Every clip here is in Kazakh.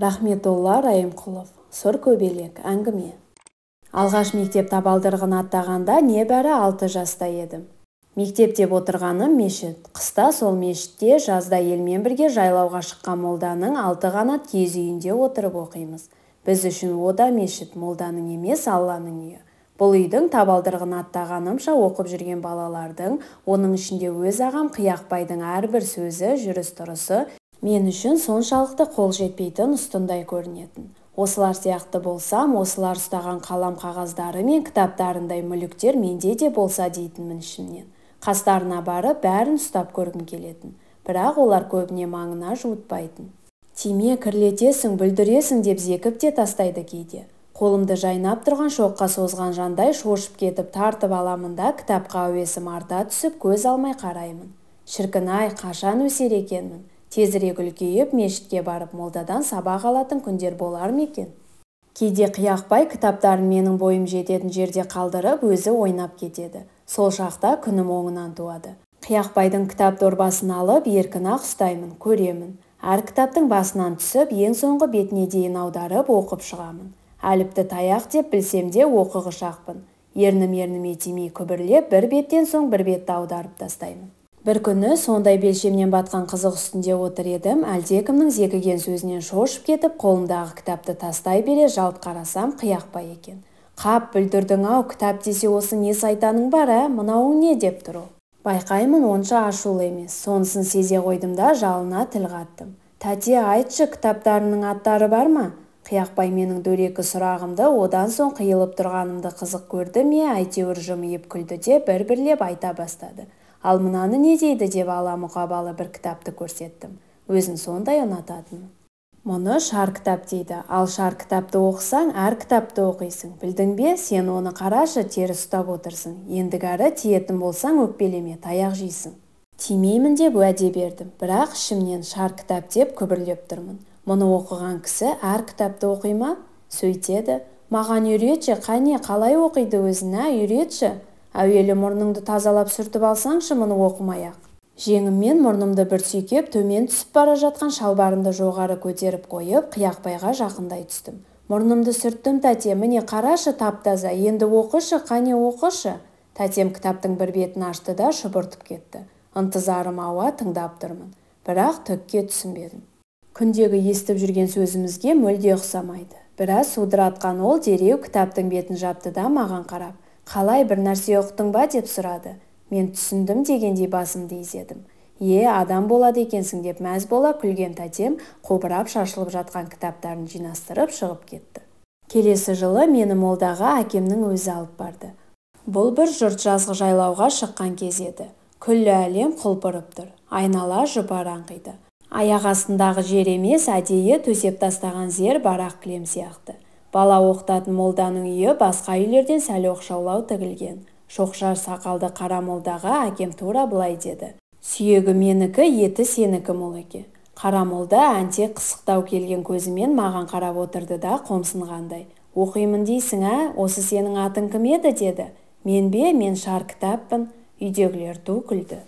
рахметолла райымқұлов сұр көбелек әңгіме алғаш мектеп табалдырығын аттағанда небәрі алты жаста едім мектептеп отырғаным мешіт қыста сол мешітте жазда елмен бірге жайлауға шыққан молданың алты қанат киіз үйінде отырып оқимыз біз үшін ода мешіт молданың емес алланың үйі бұл үйдің табалдырығын аттағанымша оқып жүрген балалардың оның ішінде өз ағам қияқбайдың әрбір сөзі жүріс тұрысы мен үшін соншалықты қол жетпейтін ұстындай көрінетін осылар сияқты болсам осылар ұстаған қалам қағаздары мен кітаптарындай мүліктер менде де болса дейтінмін ішімнен қастарына барып бәрін ұстап көргім келетін бірақ олар көбіне маңына жуытпайтын тиме кірлетесің бүлдіресің деп зекіп те тастайды кейде қолымды жайнап тұрған шоққа созған жандай шошып кетіп тартып аламын да кітапқа әуесім арта түсіп көз алмай қараймын шіркін ай қашан өсер екенмін тезірек үлкейіп мешітке барып молдадан сабақ алатын күндер болар ма екен кейде қияқбай кітаптарын менің бойым жететін жерде қалдырып өзі ойнап кетеді сол шақта күнім оңынан туады қияқбайдың кітап дорбасын алып еркін ақ ұстаймын көремін әр кітаптың басынан түсіп ең соңғы бетіне дейін аударып оқып шығамын әліпті таяқ деп білсем де оқығышақпын ақпын ернім ерніме тимей күбірлеп бір беттен соң бір бетті аударып тастаймын бір күні сондай белшемнен батқан қызық үстінде отыр едім әлдекімнің зекіген сөзінен шошып кетіп қолымдағы кітапты тастай бере жалт қарасам қияқбай екен қап бүлдірдің ау кітап десе осы не сайтаның бар ә мынауың не деп тұр ол байқаймын онша ашулы емес сонысын сезе қойдым да жалына тіл қаттым тәте айтшы кітаптарыңның аттары бар ма қияқбай менің дөрекі сұрағымды одан соң қиылып тұрғанымды қызық көрді ме әйтеуір жымиып күлді де бір бірлеп айта бастады ал мынаны не дейді деп ала мұқабалы бір кітапты көрсеттім өзін сондай ұнататын мұны шар кітап дейді ал шар кітапты оқысаң әр кітапты оқисың білдің бе сен оны қарашы тері ұстап отырсың ендігәрі әрі тиетін болсаң өкпелеме таяқ жейсің тимеймін деп уәде бердім бірақ ішімнен шар кітап деп күбірлеп тұрмын мұны оқыған кісі әр кітапты оқи ма сөйтеді маған үйретші қане қалай оқиды өзіне ә, үйретші әуелі мұрныңды тазалап сүртіп алсаңшы мұны оқымай ақ жеңіммен мұрнымды бір сүйкеп төмен түсіп бара жатқан шалбарымды жоғары көтеріп қойып қияқбайға жақындай түстім мұрнымды сүрттім тәте міне қарашы тап таза енді оқышы қане оқышы тәтем кітаптың бір бетін ашты да шұбыртып кетті ынтызарым ауа тыңдап тұрмын бірақ түкке түсінбедім күндегі естіп жүрген сөзімізге мүлде ұқсамайды біраз судыратқан ол дереу кітаптың бетін жапты да маған қарап қалай бір нәрсе ұқтың ба деп сұрады мен түсіндім дегендей басымды изедім е адам болады екенсің деп мәз бола күлген тәтем қобырап шашылып жатқан кітаптарын жинастырып шығып кетті келесі жылы мені молдаға әкемнің өзі алып барды бұл бір жұрт жазғы жайлауға шыққан кез еді күллі әлем құлпырып тұр айнала жұпар аңқиды аяқ астындағы жер емес әдейі төсеп тастаған зер барақ кілем сияқты бала оқытатын молданың үйі басқа үйлерден сәл оқшаулау тігілген Шоқшар сақалды қара молдаға әкем тура былай деді сүйегі менікі еті сенікі молеке қара молда әнте қысықтау келген көзімен маған қарап отырды да қомсынғандай оқимын дейсің ә осы сенің атың кім еді деді мен бе мен шар кітаппын үйдегілер ду күлді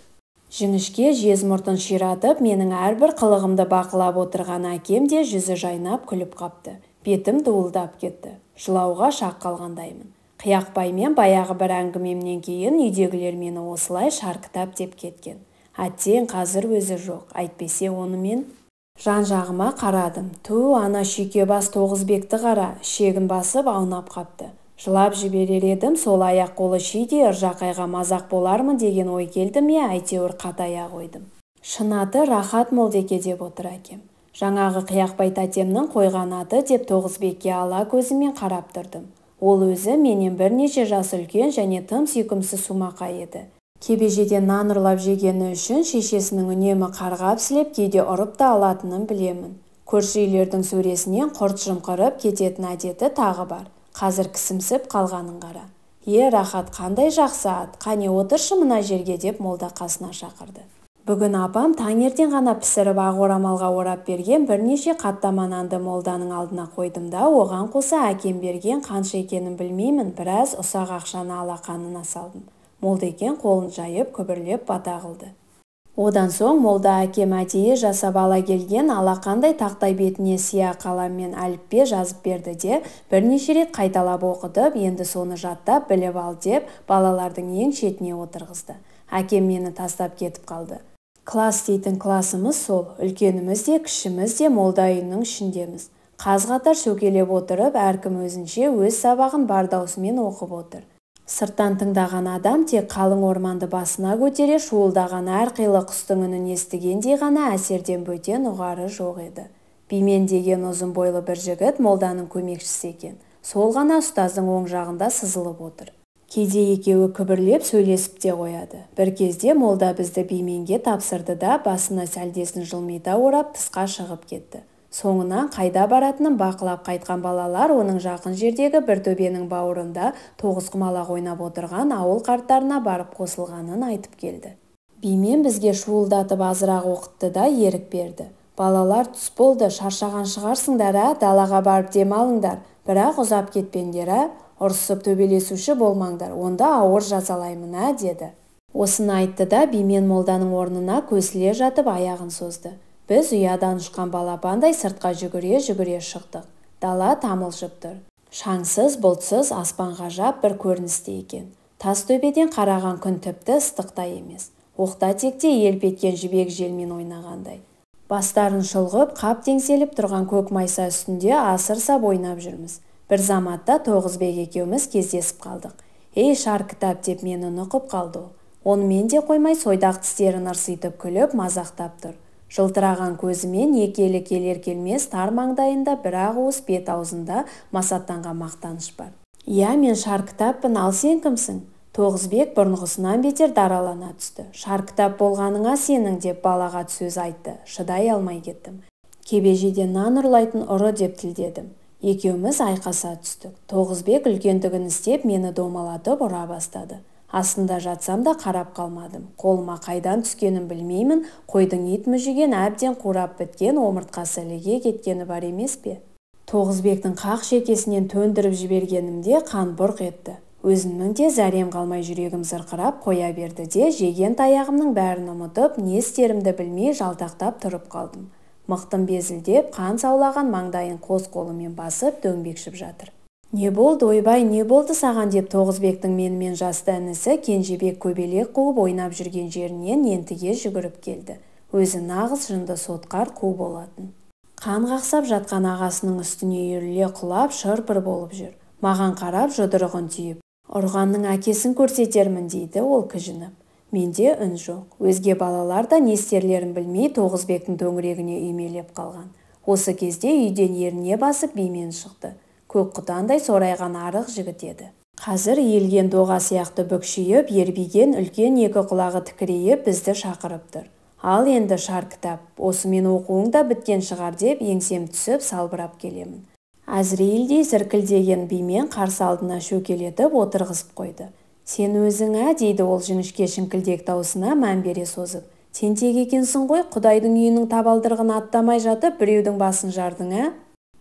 жіңішке жез мұртын ширатып менің әрбір қылығымды бақылап отырған әкем де жүзі жайнап күліп қапты бетім дуылдап кетті жылауға шақ қалғандаймын қияқбаймен баяғы бір әңгімемнен кейін үйдегілер мені осылай шарқытап деп кеткен әттең қазір өзі жоқ әйтпесе онымен жан-жағыма қарадым ту ана шүйкебас тоғызбекті қара шегін басып аунап қапты жылап жіберер едім сол аяқ қолы шидей ыржақайға мазақ болармын деген ой келді ме әйтеуір қатая қойдым шын аты рахат молдеке деп отыр әкем жаңағы қияқбай тәтемнің қойған аты деп тоғызбекке ала көзімен қарап тұрдым ол өзі менен бірнеше жас үлкен және тым сүйкімсіз сумақай еді кебежеден нан ұрлап жегені үшін шешесінің үнемі қарғап сілеп кейде ұрып та алатынын білемін көрші үйлердің сөресінен құрт жымқырып кететін әдеті тағы бар қазір кісімсіп қалғанын қара е рахат қандай жақсы ат қане отыршы мына жерге деп молда қасына шақырды Бүгін апам таңертең ғана пісіріп ақ орамалға орап берген бірнеше қаттама нанды молданың алдына қойдым да оған қоса әкем берген қанша екенін білмеймін біраз ұсақ ақшаны алақанына салдым молдекең қолын жайып күбірлеп бата қылды одан соң молда әкем әдейі жасап ала келген алақандай тақтай бетіне сия қаламмен әліппе жазып берді де бірнеше рет қайталап оқытып енді соны жаттап біліп ал деп балалардың ең шетіне отырғызды әкем мені тастап кетіп қалды класс дейтін классымыз сол үлкеніміз де кішіміз де молдайынның ішіндеміз қаз қатар шөкелеп отырып әркім өзінше өз сабағын бар оқып отыр сырттан тыңдаған адам тек қалың орманды басына көтере шуылдаған әрқилы құстың үнін естігендей ғана әсерден бөтен ұғары жоқ еді бимен деген ұзын бойлы бір жігіт молданың көмекшісі екен сол ғана ұстаздың оң жағында сызылып отыр кейде екеуі күбірлеп сөйлесіп те қояды бір кезде молда бізді бименге тапсырды да басына сәлдесін жылмита орап тысқа шығып кетті соңынан қайда баратынын бақылап қайтқан балалар оның жақын жердегі бір төбенің бауырында тоғызқұмалақ ойнап отырған ауыл қарттарына барып қосылғанын айтып келді бимен бізге шуылдатып азырақ оқытты да ерік берді балалар түс болды шаршаған шығарсыңдар ә далаға барып демалыңдар бірақ ұзап кетпеңдер ұрсып төбелесуші болмаңдар онда ауыр жазалаймын ә деді осыны айтты да бимен молданың орнына көсіле жатып аяғын созды біз ұядан ұшқан балапандай сыртқа жүгіре жүгіре шықтық дала тамылжып тұр шаңсыз бұлтсыз аспанға жап бір көріністе екен тас төбеден қараған күн тіпті ыстықтай емес оқта текте елп еткен жібек желмен ойнағандай бастарын шұлғып қап теңселіп тұрған көк майса үстінде асыр сап ойнап жүрміз бір заматта тоғызбек екеуміз кездесіп қалдық ей шар кітап деп мені нұқып қалды ол онымен де қоймай сойдақ тістерін ырситып күліп мазақтап тұр жылтыраған көзімен екелі келер келмес тар маңдайында бір ақ уыс бет аузында масаттанған мақтаныш бар иә мен шар кітаппын ал сен кімсің тоғызбек бұрынғысынан бетер даралана түсті шар кітап болғаныңа сенің деп балағат сөз айтты шыдай алмай кеттім кебежеден нан ұрлайтын ұры деп тілдедім екеуміз айқаса түстік тоғызбек үлкендігін істеп мені домалатып ұра бастады астында жатсам да қарап қалмадым қолыма қайдан түскенін білмеймін қойдың ит мүжіген әбден қурап біткен омыртқасы іліге кеткені бар емес пе тоғызбектің қақ шекесінен төндіріп жібергенімде қан бұрқ етті өзімнің де зәрем қалмай жүрегім зырқырап қоя берді де жеген таяғымның бәрін ұмытып не істерімді білмей жалтақтап тұрып қалдым мықтым безілдеп қан саулаған маңдайын қос қолымен басып дөңбекшіп жатыр не болды ойбай не болды саған деп тоғызбектің менімен жасты інісі кенжебек көбелек қуып ойнап жүрген жерінен ентіге жүгіріп келді өзі нағыз жынды сотқар қу болатын қан қақсап жатқан ағасының үстіне үйіріле құлап шырпыр болып жүр маған қарап жұдырығын түйіп ұрғанның әкесін көрсетермін дейді ол кіжініп менде үн жоқ өзге балалар да не істерлерін білмей тоғызбектің төңірегіне үймелеп қалған осы кезде үйден еріне басып бимен шықты көк құтандай сорайған арық жігіт еді қазір иілген доға сияқты бүкшиіп ербиген үлкен екі құлағы тікірейіп бізді шақырып тұр ал енді шар кітап осымен оқуың да біткен шығар деп еңсем түсіп салбырап келемін әзірейілдей зіркілдеген бимен қарсы алдына шөкелетіп отырғызып қойды сен өзің ә дейді ол жіңішке шіңкілдек даусына мән бере созып тентек екенсің ғой құдайдың үйінің табалдырығын аттамай жатып біреудің басын жардың ә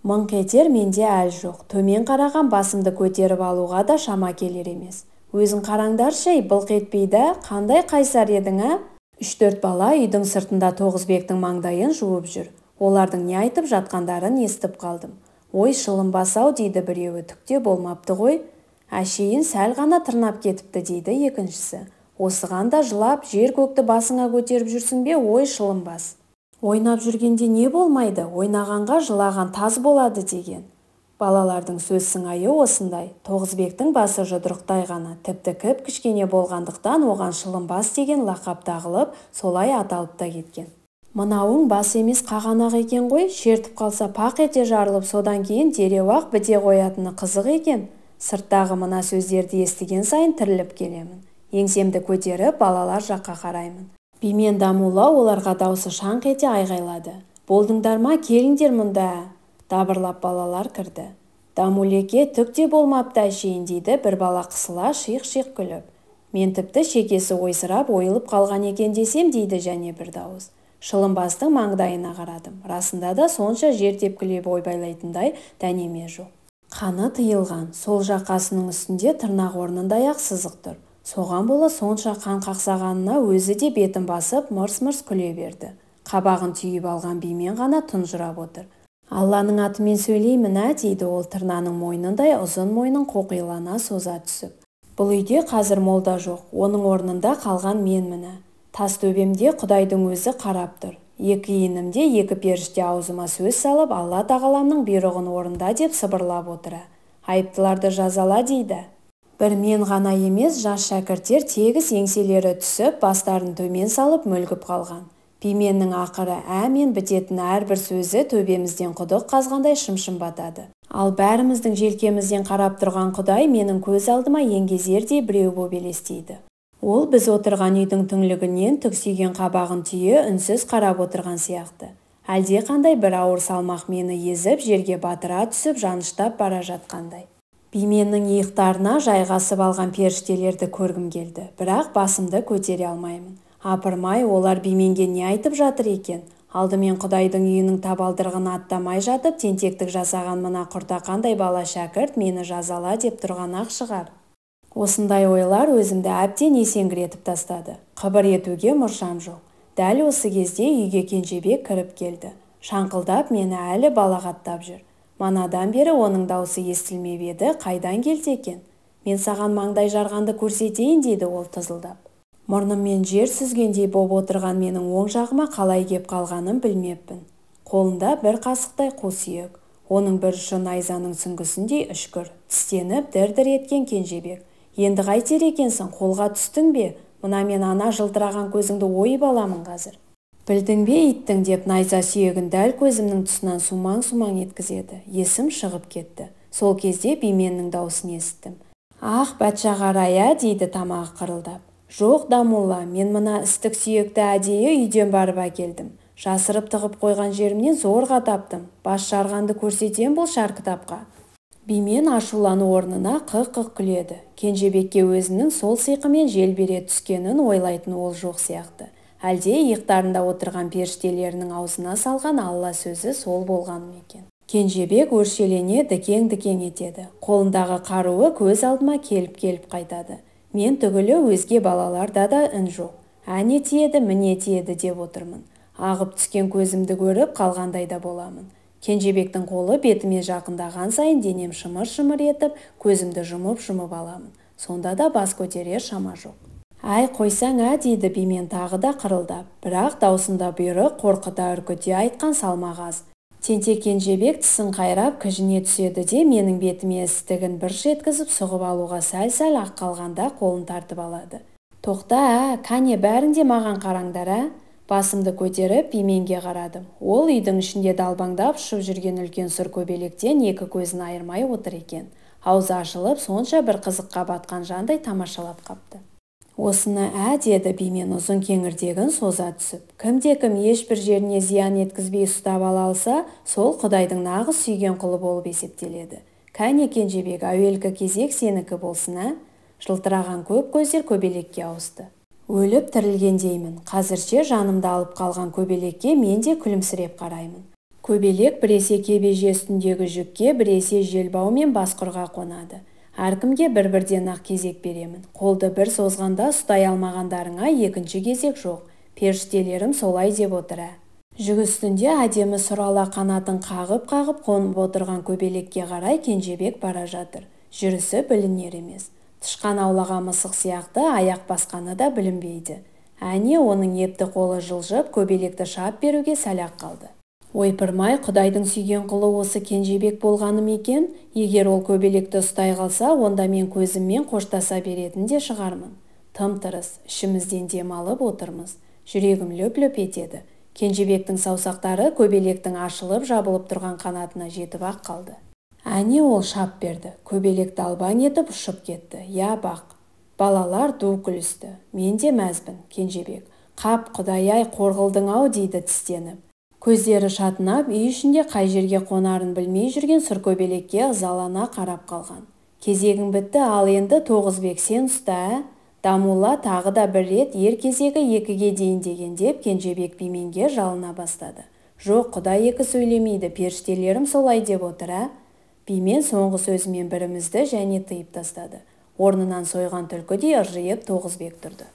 мыңқ етер менде әл жоқ төмен қараған басымды көтеріп алуға да шама келер емес өзің қараңдаршы ей былқ етпейді қандай қайсар едің ә үш-төрт бала үйдің сыртында тоғызбектің маңдайын жуып жүр олардың не айтып жатқандарын естіп қалдым ой шылым басау дейді біреуі түкте болмапты ғой әшейін сәл ғана тырнап кетіпті дейді екіншісі осыған да жылап жер көкті басыңа көтеріп жүрсің бе ой бас. ойнап жүргенде не болмайды ойнағанға жылаған таз болады деген балалардың сөз сыңайы осындай тоғызбектің басы жұдырықтай ғана тіпті кіп кішкене болғандықтан оған шылымбас деген лақап тағылып солай аталып та кеткен мынауың бас емес қағанақ екен ғой шертіп қалса пақ ете жарылып содан кейін дереу ақ біте қоятыны қызық екен сырттағы мына сөздерді естіген сайын тіріліп келемін еңсемді көтеріп балалар жаққа қараймын бимен дамула оларға даусы шаңқ ете айғайлады болдыңдар ма келіңдер мұнда дабырлап балалар кірді дамулеке түк те болмапты әшейін дейді бір бала қысыла шиқ шиқ күліп мен тіпті шекесі ойсырап ойылып қалған екен десем дейді және бір дауыс шылымбастың маңдайына қарадым расында да сонша жер тепкілеп ойбайлайтындай дәнеме жоқ қаны тыйылған сол жақасының үстінде тырнақ орнындай ақ сызық тұр соған бола сонша қан қақсағанына өзі де бетін басып мырс-мырс күле берді қабағын түйіп алған бимен ғана тұнжырап отыр алланың атымен сөйлеймін ә дейді ол тырнаның мойнындай ұзын мойнын қоқилана соза түсіп бұл үйде қазір молда жоқ оның орнында қалған мен міне ә. тас төбемде құдайдың өзі қарап тұр екі иінімде екі періште аузыма сөз салып алла тағаламның бұйрығын орында деп сыбырлап отыра айыптыларды жазала дейді бір мен ғана емес жас шәкірттер тегіс еңселері түсіп бастарын төмен салып мүлгіп қалған пименнің ақыры ә мен бітетін әрбір сөзі төбемізден құдық қазғандай шымшым батады ал бәріміздің желкемізден қарап тұрған құдай менің көз алдыма еңгезердей біреу боп елестейді ол біз отырған үйдің түңлігінен түксиген қабағын түйе үнсіз қарап отырған сияқты Әлде қандай бір ауыр салмақ мені езіп жерге батыра түсіп жаныштап бара жатқандай бименнің иықтарына жайғасып алған періштелерді көргім келді бірақ басымды көтере алмаймын апырмай олар бименге не айтып жатыр екен алдымен құдайдың үйінің табалдырығын аттамай жатып тентектік жасаған мына құртақандай бала шәкірт мені жазала деп тұрған ақ шығар осындай ойлар өзімді әбден есеңгіретіп тастады қыбыр етуге мұршам жоқ дәл осы кезде үйге кенжебек кіріп келді шаңқылдап мені әлі балағаттап жүр манадан бері оның даусы естілмеп еді қайдан келді екен мен саған маңдай жарғанды көрсетейін дейді ол тызылдап мұрныммен жер сүзгендей боп отырған менің оң жағыма қалай кеп қалғанын білмеппін қолында бір қасықтай қу сүйек оның бір ұшы найзаның сүңгісіндей үшкір тістеніп дір дір еткен кенжебек енді қайтер екенсің қолға түстің бе мына мен ана жылтыраған көзіңді ойып аламын қазір білдің бе иттің деп найза сүйегін дәл көзімнің тұсынан сумаң сумаң еткізеді есім шығып кетті сол кезде бименнің даусын есіттім ах қарай ә дейді тамағы қырылдап жоқ дамулла мен мына істік сүйекті әдейі үйден барып әкелдім жасырып тығып қойған жерімнен зорға таптым бас жарғанды көрсетем бұл шар кітапқа бимен ашулану орнына қық-қық күледі кенжебекке өзінің сол сиқымен желбере бере түскенін ойлайтын ол жоқ сияқты әлде иықтарында отырған періштелерінің аузына салған алла сөзі сол болған екен кенжебек өршелене дікең-дікең етеді қолындағы қаруы көз алдыма келіп-келіп қайтады мен түгілі өзге балаларда да үн жоқ әне тиеді міне тиеді деп отырмын ағып түскен көзімді көріп қалғандай да боламын кенжебектің қолы бетіме жақындаған сайын денем шымыр-шымыр етіп көзімді жұмып-жұмып аламын сонда да бас көтерер шама жоқ әй қойсаң ә дейді бимен тағы да қырылдап бірақ даусында бұйрық қорқыта үркіте айтқан салмағаз. аз тентек кенжебек тісін қайрап кіжіне түседі де менің бетіме істігін бір жеткізіп сұғып алуға сәл сәл ақ қалғанда қолын тартып алады тоқта ә кәне бәрің маған қараңдар ә басымды көтеріп пименге қарадым ол үйдің ішінде далбаңдап ұшып жүрген үлкен сұр көбелектен екі көзін айырмай отыр екен аузы ашылып сонша бір қызыққа батқан жандай тамашалап қапты осыны ә деді бимен ұзын кеңірдегін соза түсіп кімде кім ешбір жеріне зиян еткізбей ұстап ала алса сол құдайдың нағыз сүйген құлы болып есептеледі кәне кенжебек әуелгі кезек сенікі болсын ә жылтыраған көп көздер көбелекке ауысты өліп-тірілгендеймін қазірше жанымды алып қалған көбелекке мен де күлімсіреп қараймын көбелек біресе кебеже үстіндегі жүкке біресе желбау мен басқұрға қонады әркімге бір бірден ақ кезек беремін қолды бір созғанда ұстай алмағандарыңа екінші кезек жоқ періштелерім солай деп отыр ә жүк үстінде әдемі сұрала қанатын қағып қағып қонып отырған көбелекке қарай кенжебек бара жатыр жүрісі білінер емес тышқан аулаған мысық сияқты аяқ басқаны да білінбейді әне оның епті қолы жылжып көбелекті шап беруге сәл қалды ойпырмай құдайдың сүйген құлы осы кенжебек болғаным екен егер ол көбелекті ұстай қалса онда мен көзіммен қоштаса беретін де шығармын тым тырыс ішімізден демалып отырмыз жүрегім лөп лөп етеді кенжебектің саусақтары көбелектің ашылып жабылып тұрған қанатына жетіп ақ қалды әне ол шап берді көбелек далбаң етіп ұшып кетті иә бақ балалар ду күлісті мен де мәзбін кенжебек қап құдай-ай қорғылдың-ау дейді тістеніп көздері шатынап үй ішінде қай жерге қонарын білмей жүрген көбелекке ызалана қарап қалған кезегің бітті ал енді тоғызбек сен ұста ә дамула тағы да бір рет ер кезегі екіге дейін деген деп кенжебек бименге жалына бастады жоқ құдай екі сөйлемейді періштелерім солай деп отыр ә бимен соңғы сөзімен бірімізді және тыйып тастады орнынан сойған түлкідей ыржиып тоғызбек тұрды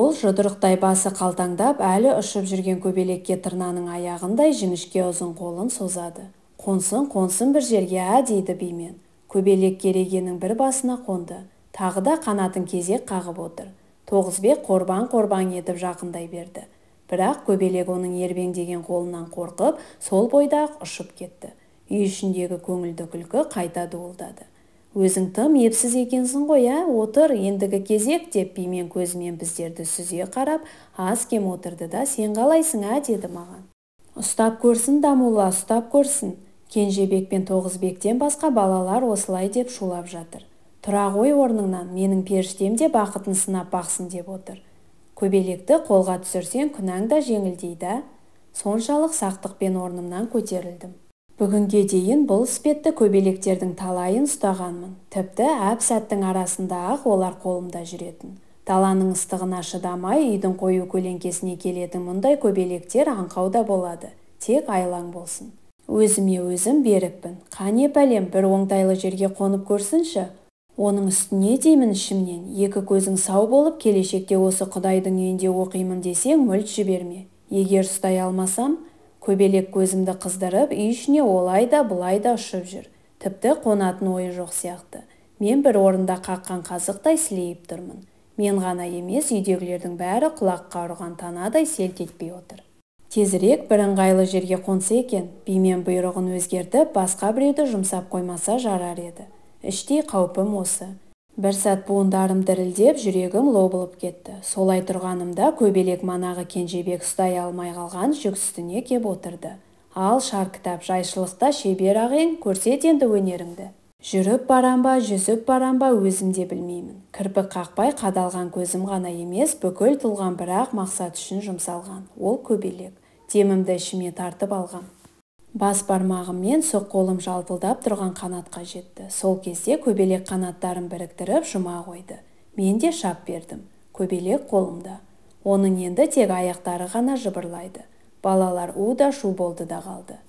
ол жұдырықтай басы қалтаңдап әлі ұшып жүрген көбелекке тырнаның аяғындай жіңішке ұзын қолын созады қонсын қонсын бір жерге ә дейді бимен көбелек керегенің бір басына қонды тағы да қанатын кезек қағып отыр тоғызбек қорбан қорбан етіп жақындай берді бірақ көбелек оның ербеңдеген қолынан қорқып сол бойда ұшып кетті үй ішіндегі көңілді күлкі қайта дуылдады өзің тым епсіз екенсің ғой ә отыр ендігі кезек деп бимен көзімен біздерді сүзе қарап аз кем отырды да сен қалайсың ә деді маған ұстап көрсін дамула ұстап көрсін кенжебек пен тоғызбектен басқа балалар осылай деп шулап жатыр тұра ғой орныңнан менің періштем де бақытын сынап бақсын деп отыр көбелекті қолға түсірсең күнәң да жеңілдейді ә?» соншалық сақтықпен орнымнан көтерілдім бүгінге дейін бұл іспетті көбелектердің талайын ұстағанмын тіпті әп сәттің арасында ақ олар қолымда жүретін даланың ыстығына шыдамай үйдің қою көлеңкесіне келетін мұндай көбелектер аңқауда болады тек айлаң болсын өзіме өзім берікпін қане пәлем бір оңтайлы жерге қонып көрсінші оның үстіне деймін ішімнен екі көзің сау болып келешекте осы құдайдың үйінде оқимын десең мүлт жіберме егер ұстай алмасам көбелек көзімді қыздырып үй ішіне олай да былай да ұшып жүр тіпті қонатын ойы жоқ сияқты мен бір орында қаққан қазықтай сілейіп тұрмын мен ғана емес үйдегілердің бәрі құлаққа ұрған танадай селт етпей отыр тезірек бір ыңғайлы жерге қонса екен бимен бұйрығын өзгертіп басқа біреуді жұмсап қоймаса жарар еді іштей қаупім осы бір сәт буындарым дірілдеп жүрегім лобылып кетті солай тұрғанымда көбелек манағы кенжебек ұстай алмай қалған жүк үстіне кеп отырды ал шар кітап жайшылықта шебер ағын көрсет енді өнеріңді жүріп барам ба жүзіп барам ба өзім білмеймін кірпік қақпай қадалған көзім ғана емес бүкіл тұлған бірақ мақсат үшін жұмсалған ол көбелек демімді ішіме тартып алғам бас бармағым мен сұқ қолым жалпылдап тұрған қанатқа жетті сол кезде көбелек қанаттарын біріктіріп жұма қойды мен де шап бердім көбелек қолымда оның енді тек аяқтары ғана жыбырлайды балалар у да шу болды да қалды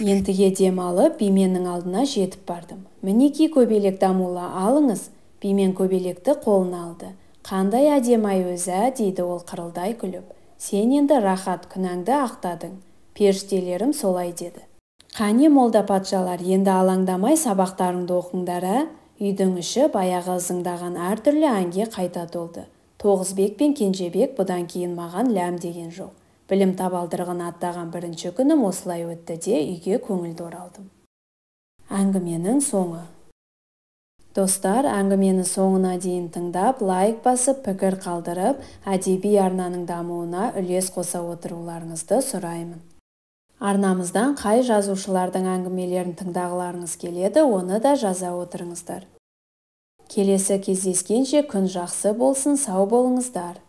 ентіге дем алып бименнің алдына жетіп бардым мінеки көбелек дамула алыңыз бимен көбелекті қолына алды қандай әдемі ай өзі дейді ол қырылдай күліп сен енді рахат күнәңді ақтадың періштелерім солай деді қане молда патшалар енді алаңдамай сабақтарыңды оқыңдар ә үйдің іші баяғы ызыңдаған әртүрлі әнге қайта толды тоғызбек пен кенжебек бұдан кейін маған ләм деген жоқ білім табалдырығын аттаған бірінші күнім осылай өтті де үйге көңілді оралдым әңгіменің соңы достар әңгімені соңына дейін тыңдап лайк басып пікір қалдырып әдеби арнаның дамуына үлес қоса отыруларыңызды сұраймын арнамыздан қай жазушылардың әңгімелерін тыңдағыларыңыз келеді оны да жаза отырыңыздар келесі кездескенше күн жақсы болсын сау болыңыздар